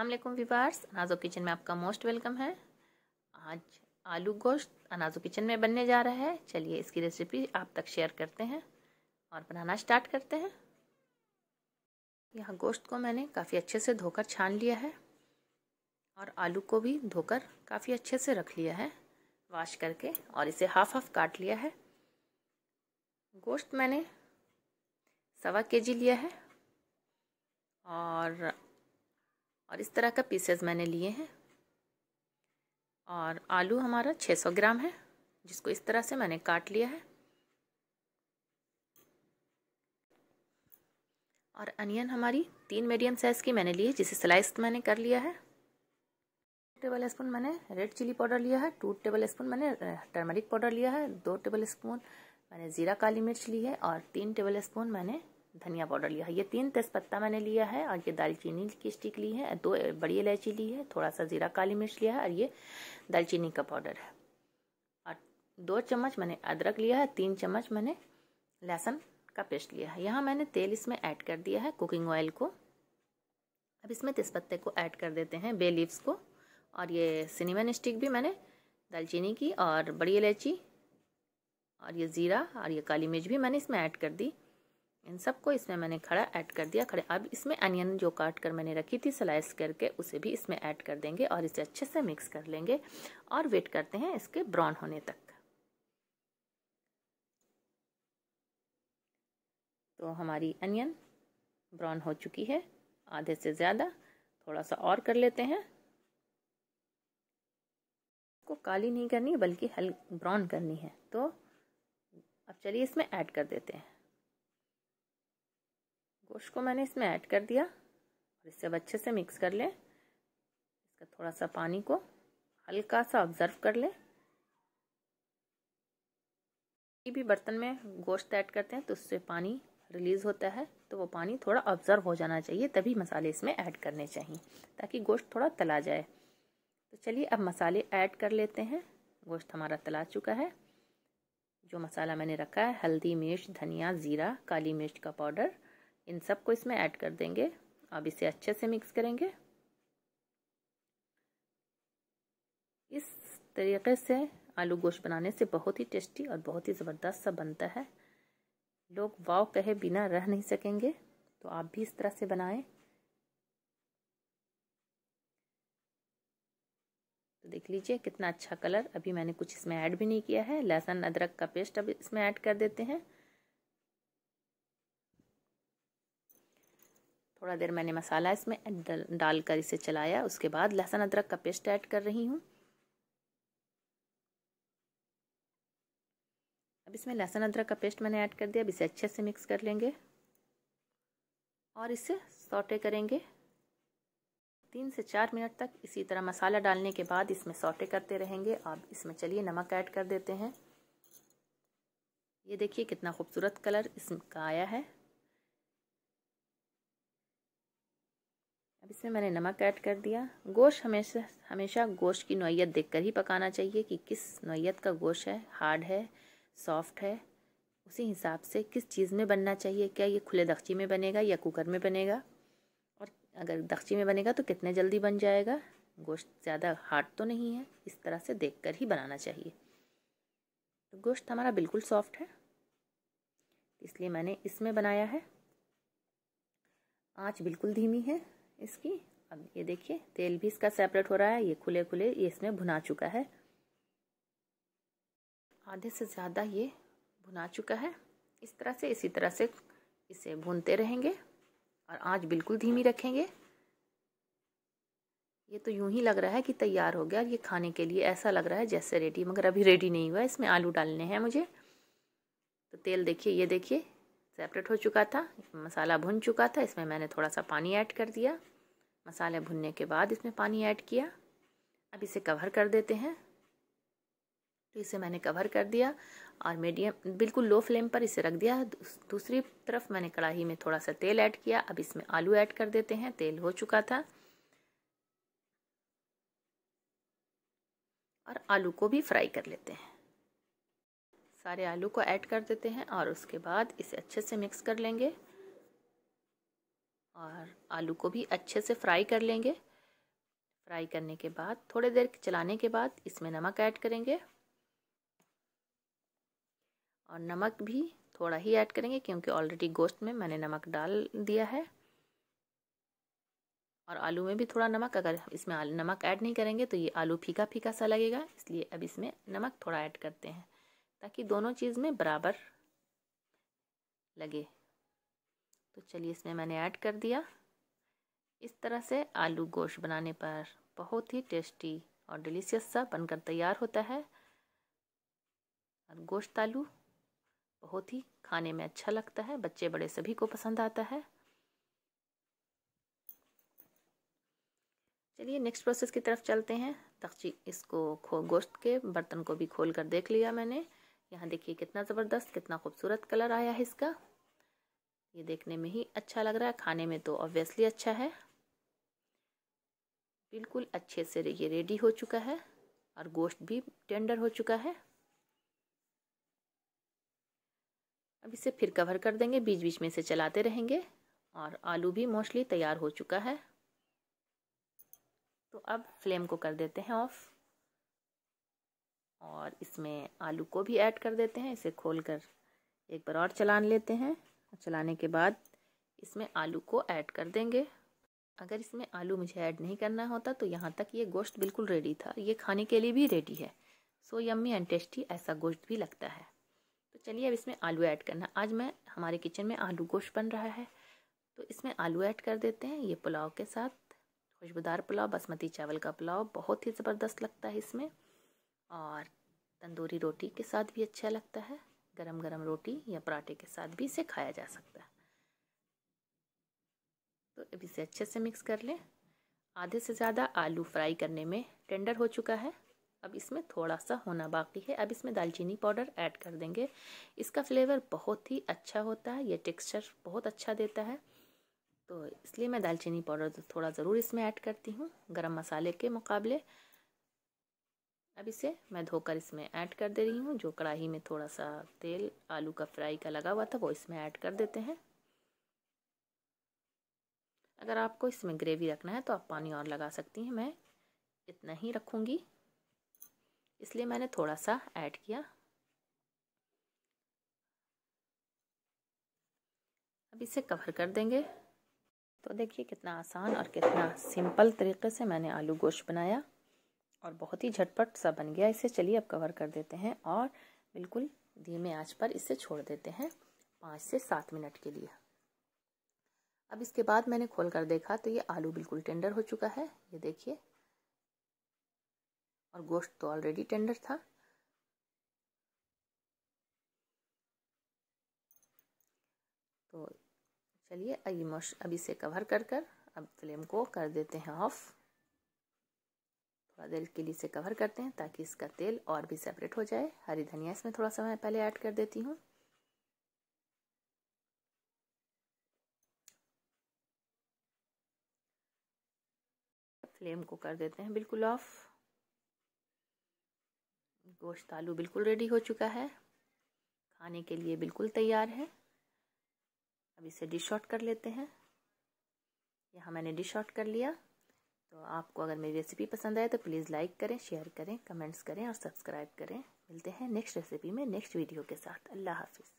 अल्लाम विवार्स अनाजो किचन में आपका मोस्ट वेलकम है आज आलू गोश्त अनाजो किचन में बनने जा रहा है चलिए इसकी रेसिपी आप तक शेयर करते हैं और बनाना स्टार्ट करते हैं यहाँ गोश्त को मैंने काफ़ी अच्छे से धोकर छान लिया है और आलू को भी धोकर काफ़ी अच्छे से रख लिया है वाश करके और इसे हाफ हाफ काट लिया है गोश्त मैंने सवा के जी लिया है और और इस तरह का पीसेस मैंने लिए हैं और आलू हमारा 600 ग्राम है जिसको इस तरह से मैंने काट लिया है और अनियन हमारी तीन मीडियम साइज़ की मैंने ली है जिसे स्लाइस मैंने कर लिया है टेबल स्पून मैंने रेड चिली पाउडर लिया है टू टेबल स्पून मैंने टर्मरिक पाउडर लिया है दो टेबल स्पून मैंने ज़ीरा काली मिर्च ली है और तीन टेबल स्पून मैंने धनिया पाउडर लिया है ये तीन तेज़पत्ता मैंने लिया है और ये दालचीनी की स्टिक ली है दो बड़ी इलायची ली है थोड़ा सा ज़ीरा काली मिर्च लिया है और ये दालचीनी का पाउडर है और दो चम्मच मैंने अदरक लिया है तीन चम्मच मैंने लहसुन का पेस्ट लिया है यहाँ मैंने तेल इसमें ऐड कर दिया है कुकिंग ऑयल को अब इसमें तेज़पत्ते को ऐड कर देते हैं बे लीव्स को और ये सिनेमन स्टिक भी मैंने दालचीनी की और बड़ी इलायची और ये ज़ीरा और ये काली मिर्च भी मैंने इसमें ऐड कर दी इन सबको इसमें मैंने खड़ा ऐड कर दिया खड़े अब इसमें अनियन जो काट कर मैंने रखी थी स्लाइस करके उसे भी इसमें ऐड कर देंगे और इसे अच्छे से मिक्स कर लेंगे और वेट करते हैं इसके ब्राउन होने तक तो हमारी अनियन ब्राउन हो चुकी है आधे से ज़्यादा थोड़ा सा और कर लेते हैं को काली नहीं करनी बल्कि हल ब्राउन करनी है तो अब चलिए इसमें ऐड कर देते हैं गोश्त को मैंने इसमें ऐड कर दिया और इसे अब अच्छे से मिक्स कर लें इसका थोड़ा सा पानी को हल्का सा ऑब्जर्व कर लें किसी भी बर्तन में गोश्त ऐड करते हैं तो उससे पानी रिलीज़ होता है तो वो पानी थोड़ा ऑब्जर्व हो जाना चाहिए तभी मसाले इसमें ऐड करने चाहिए ताकि गोश्त थोड़ा तला जाए तो चलिए अब मसाले ऐड कर लेते हैं गोश्त हमारा तला चुका है जो मसाला मैंने रखा है हल्दी मिर्च धनिया ज़ीरा काली मिर्च का पाउडर इन सब को इसमें ऐड कर देंगे अब इसे अच्छे से मिक्स करेंगे इस तरीके से आलू गोश्त बनाने से बहुत ही टेस्टी और बहुत ही ज़बरदस्त सा बनता है लोग वाव कहे बिना रह नहीं सकेंगे तो आप भी इस तरह से बनाएं तो देख लीजिए कितना अच्छा कलर अभी मैंने कुछ इसमें ऐड भी नहीं किया है लहसुन अदरक का पेस्ट अब इसमें ऐड कर देते हैं थोड़ा देर मैंने मसाला इसमें डालकर इसे चलाया उसके बाद लहसुन अदरक का पेस्ट ऐड कर रही हूँ अब इसमें लहसुन अदरक का पेस्ट मैंने ऐड कर दिया अब इसे अच्छे से मिक्स कर लेंगे और इसे सौटे करेंगे तीन से चार मिनट तक इसी तरह मसाला डालने के बाद इसमें सौटे करते रहेंगे अब इसमें चलिए नमक ऐड कर देते हैं ये देखिए कितना खूबसूरत कलर इसका आया है अब इसमें मैंने नमक ऐड कर दिया गोश्त हमेशा हमेशा गोश्त की नोयत देखकर ही पकाना चाहिए कि किस नोयत का गोश्त है हार्ड है सॉफ्ट है उसी हिसाब से किस चीज़ में बनना चाहिए क्या ये खुले दक्षी में बनेगा या कुकर में बनेगा और अगर दक्षी में बनेगा तो कितने जल्दी बन जाएगा गोश्त ज़्यादा हार्ड तो नहीं है इस तरह से देख कर ही बनाना चाहिए तो गोश्त हमारा बिल्कुल सॉफ्ट है इसलिए मैंने इसमें बनाया है आँच बिल्कुल धीमी है इसकी अब ये देखिए तेल भी इसका सेपरेट हो रहा है ये खुले खुले ये इसमें भुना चुका है आधे से ज़्यादा ये भुना चुका है इस तरह से इसी तरह से इसे भूनते रहेंगे और आंच बिल्कुल धीमी रखेंगे ये तो यूं ही लग रहा है कि तैयार हो गया ये खाने के लिए ऐसा लग रहा है जैसे रेडी मगर अभी रेडी नहीं हुआ इसमें आलू डालने हैं मुझे तो तेल देखिए ये देखिए सेपरेट हो चुका था मसाला भुन चुका था इसमें मैंने थोड़ा सा पानी ऐड कर दिया मसाले भुनने के बाद इसमें पानी ऐड किया अब इसे कवर कर देते हैं तो इसे मैंने कवर कर दिया और मीडियम बिल्कुल लो फ्लेम पर इसे रख दिया दूसरी तरफ मैंने कढ़ाई में थोड़ा सा तेल ऐड किया अब इसमें आलू ऐड कर देते हैं तेल हो चुका था और आलू को भी फ्राई कर लेते हैं सारे आलू को ऐड कर देते हैं और उसके बाद इसे अच्छे से मिक्स कर लेंगे और आलू को भी अच्छे से फ्राई कर लेंगे फ्राई करने के बाद थोड़े देर चलाने के बाद इसमें नमक ऐड करेंगे और नमक भी थोड़ा ही ऐड करेंगे क्योंकि ऑलरेडी गोश्त में मैंने नमक डाल दिया है और आलू में भी थोड़ा नमक अगर इसमें नमक ऐड नहीं करेंगे तो ये आलू फीका फीका सा लगेगा इसलिए अब इसमें नमक थोड़ा ऐड करते हैं ताकि दोनों चीज़ में बराबर लगे तो चलिए इसमें मैंने ऐड कर दिया इस तरह से आलू गोश्त बनाने पर बहुत ही टेस्टी और डिलीशियस सा बनकर तैयार होता है और गोश्त आलू बहुत ही खाने में अच्छा लगता है बच्चे बड़े सभी को पसंद आता है चलिए नेक्स्ट प्रोसेस की तरफ चलते हैं तख्ची इसको खो गोश्त के बर्तन को भी खोल कर देख लिया मैंने यहाँ देखिए कितना ज़बरदस्त कितना खूबसूरत कलर आया है इसका ये देखने में ही अच्छा लग रहा है खाने में तो ऑब्वियसली अच्छा है बिल्कुल अच्छे से ये रेडी हो चुका है और गोश्त भी टेंडर हो चुका है अब इसे फिर कवर कर देंगे बीच बीच में से चलाते रहेंगे और आलू भी मोस्टली तैयार हो चुका है तो अब फ्लेम को कर देते हैं ऑफ और इसमें आलू को भी ऐड कर देते हैं इसे खोलकर एक बार और चलान लेते हैं चलाने के बाद इसमें आलू को ऐड कर देंगे अगर इसमें आलू मुझे ऐड नहीं करना होता तो यहाँ तक ये गोश्त बिल्कुल रेडी था ये खाने के लिए भी रेडी है सो यम्मी एंड टेस्टी ऐसा गोश्त भी लगता है तो चलिए अब इसमें आलू ऐड करना आज मैं हमारे किचन में आलू गोश्त बन रहा है तो इसमें आलू ऐड कर देते हैं ये पुलाव के साथ खुशबूदार पुलाव बासमती चावल का पुलाव बहुत ही ज़बरदस्त लगता है इसमें और तंदूरी रोटी के साथ भी अच्छा लगता है गरम गरम रोटी या पराठे के साथ भी इसे खाया जा सकता है तो अब इसे अच्छे से मिक्स कर लें आधे से ज़्यादा आलू फ्राई करने में टेंडर हो चुका है अब इसमें थोड़ा सा होना बाकी है अब इसमें दालचीनी पाउडर ऐड कर देंगे इसका फ्लेवर बहुत ही अच्छा होता है ये टेक्सचर बहुत अच्छा देता है तो इसलिए मैं दालचीनी पाउडर थोड़ा ज़रूर इसमें ऐड करती हूँ गरम मसाले के मुकाबले अब इसे मैं धोकर इसमें ऐड कर दे रही हूँ जो कढ़ाई में थोड़ा सा तेल आलू का फ्राई का लगा हुआ था वो इसमें ऐड कर देते हैं अगर आपको इसमें ग्रेवी रखना है तो आप पानी और लगा सकती हैं मैं इतना ही रखूँगी इसलिए मैंने थोड़ा सा ऐड किया अब इसे कवर कर देंगे तो देखिए कितना आसान और कितना सिंपल तरीके से मैंने आलू गोश्त बनाया और बहुत ही झटपट सा बन गया इसे चलिए अब कवर कर देते हैं और बिल्कुल धीमे आंच पर इसे छोड़ देते हैं पाँच से सात मिनट के लिए अब इसके बाद मैंने खोल कर देखा तो ये आलू बिल्कुल टेंडर हो चुका है ये देखिए और गोश्त तो ऑलरेडी टेंडर था तो चलिए अब इसे कवर कर कर अब फ्लेम को कर देते हैं ऑफ़ थोड़ा तेल लिए से कवर करते हैं ताकि इसका तेल और भी सेपरेट हो जाए हरी धनिया इसमें थोड़ा सा मैं पहले ऐड कर देती हूँ फ्लेम को कर देते हैं बिल्कुल ऑफ गोश्त आलू बिल्कुल रेडी हो चुका है खाने के लिए बिल्कुल तैयार है अब इसे डिश आउट कर लेते हैं यहाँ मैंने डिश आउट कर लिया तो आपको अगर मेरी रेसिपी पसंद आए तो प्लीज़ लाइक करें शेयर करें कमेंट्स करें और सब्सक्राइब करें मिलते हैं नेक्स्ट रेसिपी में नेक्स्ट वीडियो के साथ अल्लाह हाफिज़